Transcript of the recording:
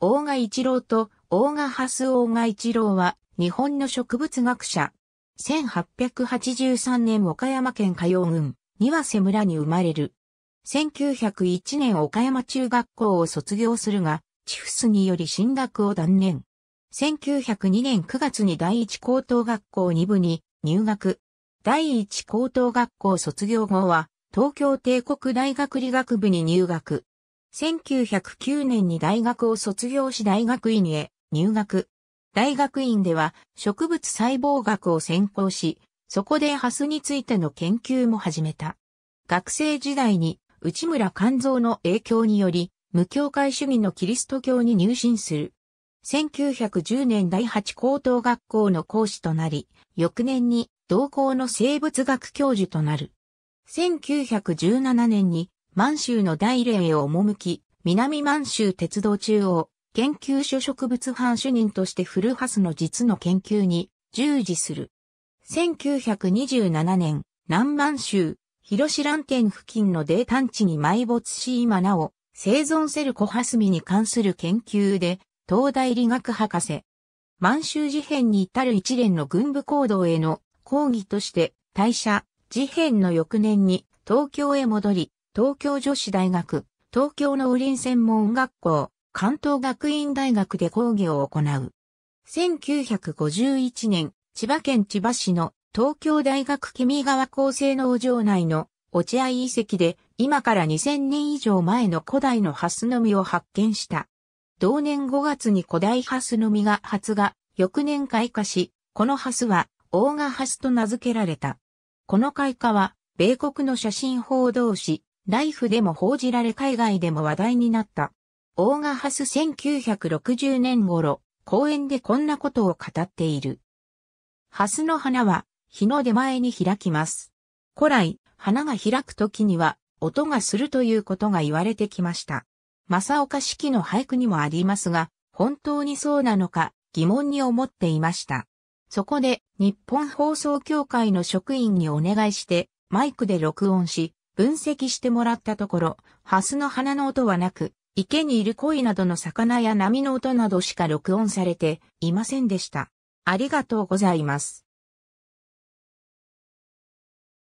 大賀一郎と大賀蓮大賀一郎は日本の植物学者。1883年岡山県加陽郡庭瀬村に生まれる。1901年岡山中学校を卒業するが、チフスにより進学を断念。1902年9月に第一高等学校2部に入学。第一高等学校卒業後は、東京帝国大学理学部に入学。1909年に大学を卒業し大学院へ入学。大学院では植物細胞学を専攻し、そこでハスについての研究も始めた。学生時代に内村勘蔵の影響により、無教会主義のキリスト教に入信する。1910年第8高等学校の講師となり、翌年に同校の生物学教授となる。1917年に満州の大連へ赴き、南満州鉄道中央、研究所植物班主任として古橋の実の研究に従事する。1927年、南満州、広志蘭県付近の泥炭地に埋没し今なお、生存せる小ハスミに関する研究で、東大理学博士。満州事変に至る一連の軍部行動への抗議として、退社、事変の翌年に東京へ戻り、東京女子大学、東京農林専門学校、関東学院大学で講義を行う。1951年、千葉県千葉市の東京大学君川厚生農場内の落合遺跡で今から2000年以上前の古代のハスの実を発見した。同年5月に古代ハスの実が発芽、翌年開花し、このハスはオーガハスと名付けられた。この開花は米国の写真報道誌ライフでも報じられ海外でも話題になった。オーガハス1960年頃、公園でこんなことを語っている。ハスの花は日の出前に開きます。古来、花が開く時には音がするということが言われてきました。正岡式の俳句にもありますが、本当にそうなのか疑問に思っていました。そこで日本放送協会の職員にお願いしてマイクで録音し、分析してもらったところ、ハスの花の音はなく、池にいる鯉などの魚や波の音などしか録音されていませんでした。ありがとうございます。